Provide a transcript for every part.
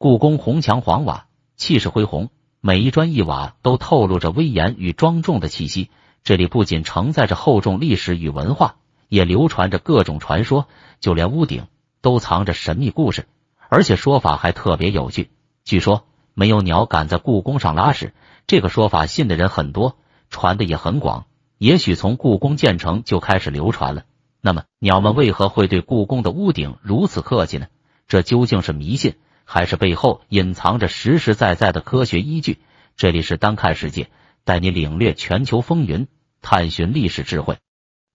故宫红墙黄瓦，气势恢宏，每一砖一瓦都透露着威严与庄重的气息。这里不仅承载着厚重历史与文化，也流传着各种传说，就连屋顶都藏着神秘故事，而且说法还特别有趣。据说没有鸟敢在故宫上拉屎，这个说法信的人很多，传的也很广。也许从故宫建成就开始流传了。那么，鸟们为何会对故宫的屋顶如此客气呢？这究竟是迷信？还是背后隐藏着实实在在的科学依据。这里是《单看世界》，带你领略全球风云，探寻历史智慧。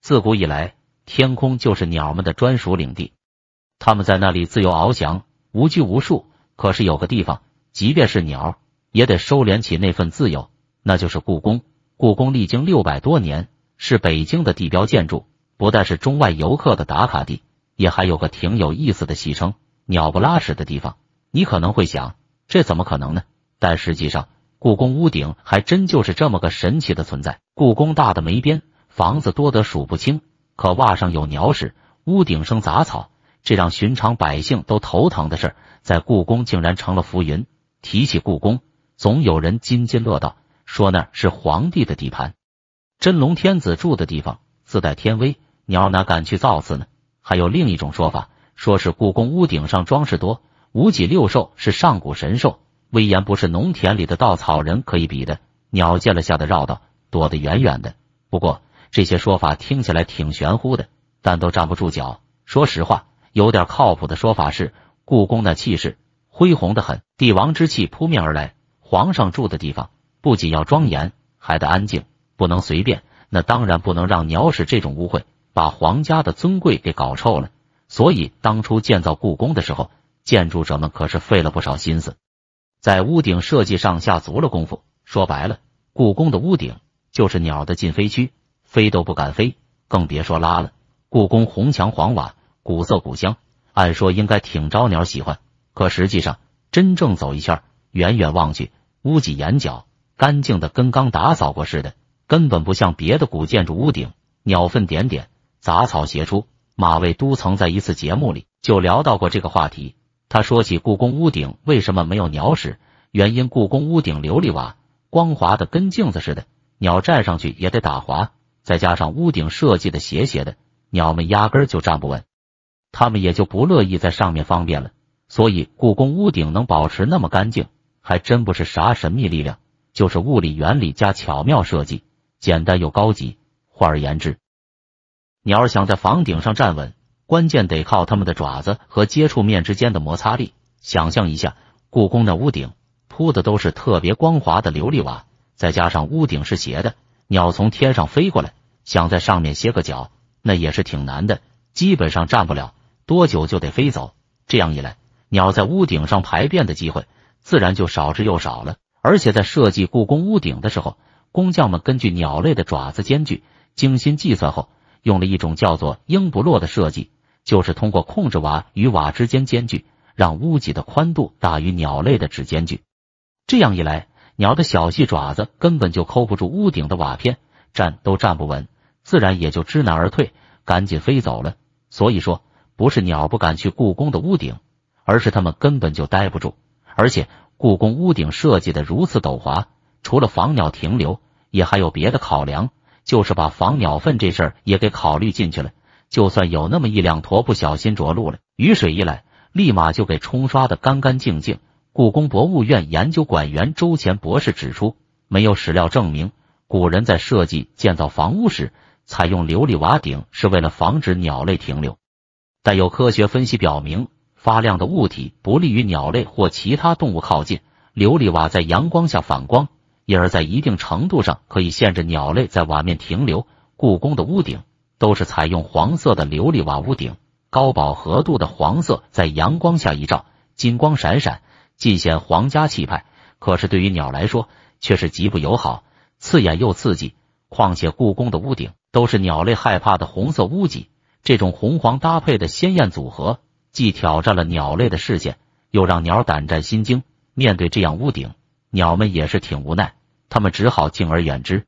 自古以来，天空就是鸟们的专属领地，它们在那里自由翱翔，无拘无束。可是有个地方，即便是鸟，也得收敛起那份自由，那就是故宫。故宫历经六百多年，是北京的地标建筑，不但是中外游客的打卡地，也还有个挺有意思的戏称——“鸟不拉屎”的地方。你可能会想，这怎么可能呢？但实际上，故宫屋顶还真就是这么个神奇的存在。故宫大的没边，房子多得数不清，可瓦上有鸟屎，屋顶生杂草，这让寻常百姓都头疼的事，在故宫竟然成了浮云。提起故宫，总有人津津乐道，说那是皇帝的地盘，真龙天子住的地方，自带天威，鸟哪敢去造次呢？还有另一种说法，说是故宫屋顶上装饰多。五脊六兽是上古神兽，威严不是农田里的稻草人可以比的。鸟见了吓得绕道，躲得远远的。不过这些说法听起来挺玄乎的，但都站不住脚。说实话，有点靠谱的说法是：故宫那气势恢宏的很，帝王之气扑面而来。皇上住的地方不仅要庄严，还得安静，不能随便。那当然不能让鸟屎这种污秽把皇家的尊贵给搞臭了。所以当初建造故宫的时候。建筑者们可是费了不少心思，在屋顶设计上下足了功夫。说白了，故宫的屋顶就是鸟的禁飞区，飞都不敢飞，更别说拉了。故宫红墙黄瓦，古色古香，按说应该挺招鸟喜欢，可实际上，真正走一圈，远远望去，屋脊檐角干净的跟刚打扫过似的，根本不像别的古建筑屋顶鸟粪点点，杂草斜出。马未都曾在一次节目里就聊到过这个话题。他说起故宫屋顶为什么没有鸟屎，原因故宫屋顶琉璃瓦光滑的跟镜子似的，鸟站上去也得打滑，再加上屋顶设计的斜斜的，鸟们压根儿就站不稳，他们也就不乐意在上面方便了。所以故宫屋顶能保持那么干净，还真不是啥神秘力量，就是物理原理加巧妙设计，简单又高级。换而言之，鸟儿想在房顶上站稳。关键得靠它们的爪子和接触面之间的摩擦力。想象一下，故宫的屋顶铺的都是特别光滑的琉璃瓦，再加上屋顶是斜的，鸟从天上飞过来，想在上面歇个脚，那也是挺难的，基本上站不了，多久就得飞走。这样一来，鸟在屋顶上排便的机会自然就少之又少了。而且在设计故宫屋顶的时候，工匠们根据鸟类的爪子间距精心计算后，用了一种叫做“鹰不落”的设计。就是通过控制瓦与瓦之间间距，让屋脊的宽度大于鸟类的指间距，这样一来，鸟的小细爪子根本就抠不住屋顶的瓦片，站都站不稳，自然也就知难而退，赶紧飞走了。所以说，不是鸟不敢去故宫的屋顶，而是它们根本就待不住。而且，故宫屋顶设计的如此陡滑，除了防鸟停留，也还有别的考量，就是把防鸟粪这事儿也给考虑进去了。就算有那么一两坨不小心着陆了，雨水一来，立马就给冲刷得干干净净。故宫博物院研究馆员周乾博士指出，没有史料证明古人在设计建造房屋时采用琉璃瓦顶是为了防止鸟类停留，但有科学分析表明，发亮的物体不利于鸟类或其他动物靠近。琉璃瓦在阳光下反光，因而在一定程度上可以限制鸟类在瓦面停留。故宫的屋顶。都是采用黄色的琉璃瓦屋顶，高饱和度的黄色在阳光下一照，金光闪闪，尽显皇家气派。可是对于鸟来说，却是极不友好，刺眼又刺激。况且故宫的屋顶都是鸟类害怕的红色屋脊，这种红黄搭配的鲜艳组合，既挑战了鸟类的视线，又让鸟胆战心惊。面对这样屋顶，鸟们也是挺无奈，他们只好敬而远之，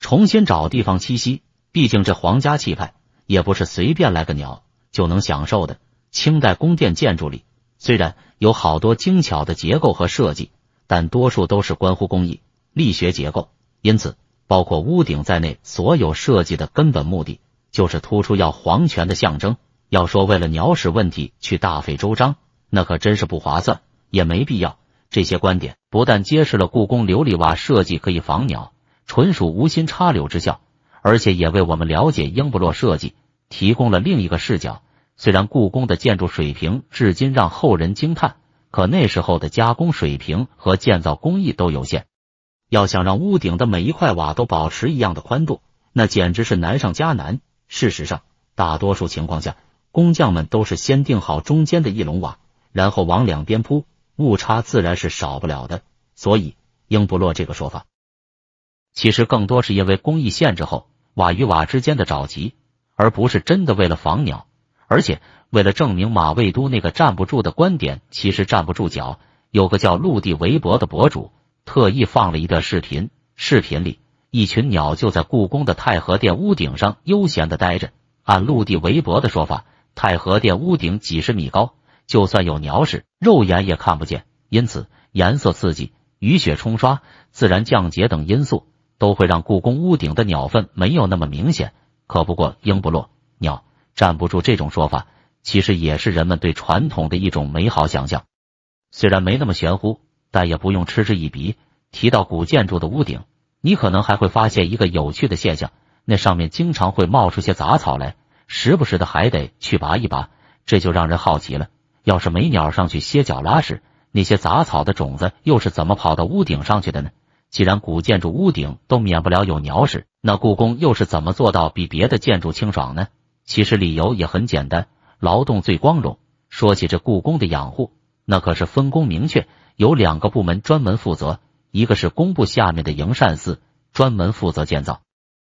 重新找地方栖息。毕竟这皇家气派也不是随便来个鸟就能享受的。清代宫殿建筑里虽然有好多精巧的结构和设计，但多数都是关乎工艺、力学结构。因此，包括屋顶在内所有设计的根本目的就是突出要皇权的象征。要说为了鸟屎问题去大费周章，那可真是不划算，也没必要。这些观点不但揭示了故宫琉璃瓦设计可以防鸟，纯属无心插柳之效。而且也为我们了解英布洛设计提供了另一个视角。虽然故宫的建筑水平至今让后人惊叹，可那时候的加工水平和建造工艺都有限。要想让屋顶的每一块瓦都保持一样的宽度，那简直是难上加难。事实上，大多数情况下，工匠们都是先定好中间的一龙瓦，然后往两边铺，误差自然是少不了的。所以，英布洛这个说法，其实更多是因为工艺限制后。瓦与瓦之间的找齐，而不是真的为了防鸟，而且为了证明马未都那个站不住的观点其实站不住脚。有个叫陆地围脖的博主特意放了一段视频，视频里一群鸟就在故宫的太和殿屋顶上悠闲的待着。按陆地围脖的说法，太和殿屋顶几十米高，就算有鸟屎，肉眼也看不见。因此，颜色刺激、雨雪冲刷、自然降解等因素。都会让故宫屋顶的鸟粪没有那么明显，可不过鹰不落鸟站不住这种说法，其实也是人们对传统的一种美好想象。虽然没那么玄乎，但也不用嗤之以鼻。提到古建筑的屋顶，你可能还会发现一个有趣的现象，那上面经常会冒出些杂草来，时不时的还得去拔一拔，这就让人好奇了。要是没鸟上去歇脚拉屎，那些杂草的种子又是怎么跑到屋顶上去的呢？既然古建筑屋顶都免不了有鸟屎，那故宫又是怎么做到比别的建筑清爽呢？其实理由也很简单，劳动最光荣。说起这故宫的养护，那可是分工明确，有两个部门专门负责，一个是工部下面的营善司，专门负责建造、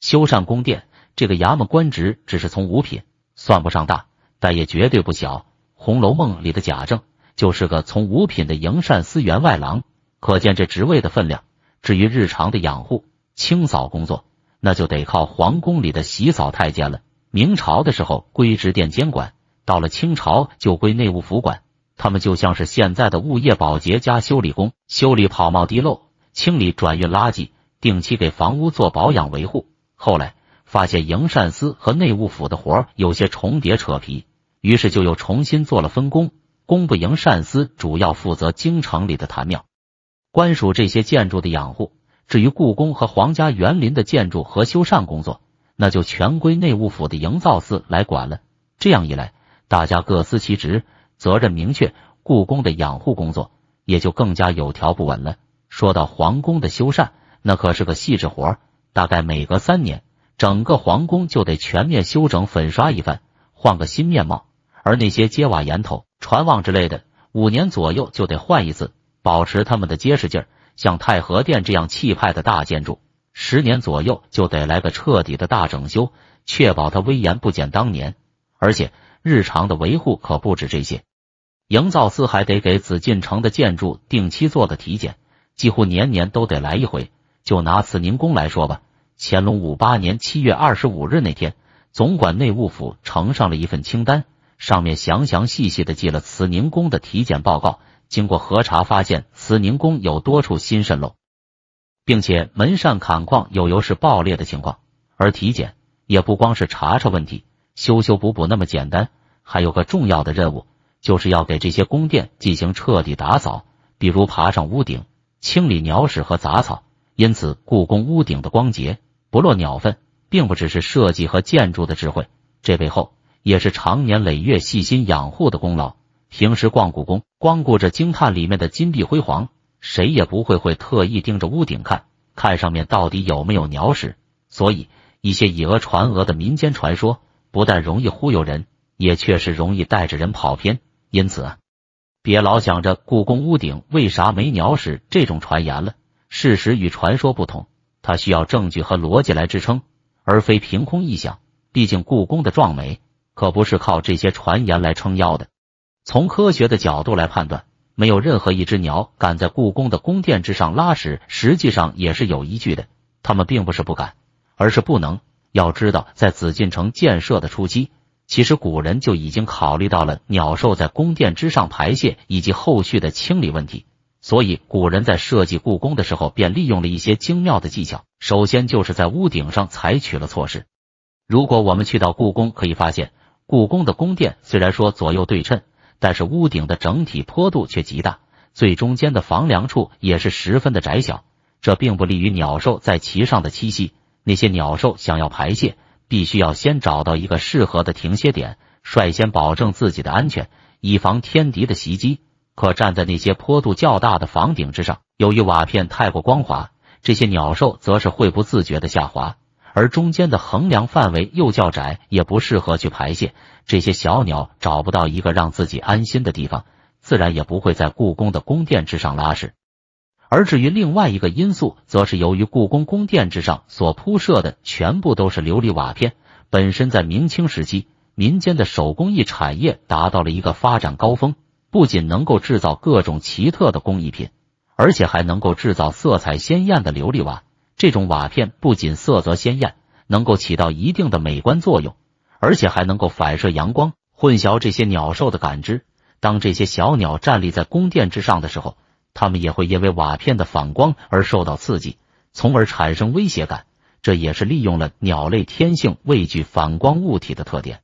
修缮宫殿。这个衙门官职只是从五品，算不上大，但也绝对不小。《红楼梦》里的贾政就是个从五品的营善司员外郎，可见这职位的分量。至于日常的养护、清扫工作，那就得靠皇宫里的洗澡太监了。明朝的时候归直殿监管，到了清朝就归内务府管。他们就像是现在的物业保洁加修理工，修理跑冒滴漏，清理转运垃圾，定期给房屋做保养维护。后来发现营善司和内务府的活儿有些重叠扯皮，于是就又重新做了分工。工部营善司主要负责京城里的坛庙。官署这些建筑的养护，至于故宫和皇家园林的建筑和修缮工作，那就全归内务府的营造司来管了。这样一来，大家各司其职，责任明确，故宫的养护工作也就更加有条不紊了。说到皇宫的修缮，那可是个细致活儿，大概每隔三年，整个皇宫就得全面修整、粉刷一番，换个新面貌；而那些揭瓦、檐头、船网之类的，五年左右就得换一次。保持他们的结实劲儿，像太和殿这样气派的大建筑，十年左右就得来个彻底的大整修，确保它威严不减当年。而且日常的维护可不止这些，营造司还得给紫禁城的建筑定期做个体检，几乎年年都得来一回。就拿慈宁宫来说吧，乾隆五八年七月二十五日那天，总管内务府呈上了一份清单，上面详详细细的记了慈宁宫的体检报告。经过核查，发现慈宁宫有多处新渗漏，并且门扇、坎矿有油是爆裂的情况。而体检也不光是查查问题、修修补补那么简单，还有个重要的任务，就是要给这些宫殿进行彻底打扫，比如爬上屋顶清理鸟屎和杂草。因此，故宫屋顶的光洁、不落鸟粪，并不只是设计和建筑的智慧，这背后也是常年累月细心养护的功劳。平时逛故宫，光顾着惊叹里面的金碧辉煌，谁也不会会特意盯着屋顶看，看上面到底有没有鸟屎。所以，一些以讹传讹的民间传说，不但容易忽悠人，也确实容易带着人跑偏。因此啊，别老想着故宫屋顶为啥没鸟屎这种传言了。事实与传说不同，它需要证据和逻辑来支撑，而非凭空臆想。毕竟，故宫的壮美可不是靠这些传言来撑腰的。从科学的角度来判断，没有任何一只鸟敢在故宫的宫殿之上拉屎，实际上也是有依据的。他们并不是不敢，而是不能。要知道，在紫禁城建设的初期，其实古人就已经考虑到了鸟兽在宫殿之上排泄以及后续的清理问题，所以古人在设计故宫的时候便利用了一些精妙的技巧。首先就是在屋顶上采取了措施。如果我们去到故宫，可以发现，故宫的宫殿虽然说左右对称。但是屋顶的整体坡度却极大，最中间的房梁处也是十分的窄小，这并不利于鸟兽在其上的栖息。那些鸟兽想要排泄，必须要先找到一个适合的停歇点，率先保证自己的安全，以防天敌的袭击。可站在那些坡度较大的房顶之上，由于瓦片太过光滑，这些鸟兽则是会不自觉的下滑。而中间的横梁范围又较窄，也不适合去排泄。这些小鸟找不到一个让自己安心的地方，自然也不会在故宫的宫殿之上拉屎。而至于另外一个因素，则是由于故宫宫殿之上所铺设的全部都是琉璃瓦片，本身在明清时期，民间的手工艺产业达到了一个发展高峰，不仅能够制造各种奇特的工艺品，而且还能够制造色彩鲜艳的琉璃瓦。这种瓦片不仅色泽鲜艳，能够起到一定的美观作用，而且还能够反射阳光，混淆这些鸟兽的感知。当这些小鸟站立在宫殿之上的时候，它们也会因为瓦片的反光而受到刺激，从而产生威胁感。这也是利用了鸟类天性畏惧反光物体的特点。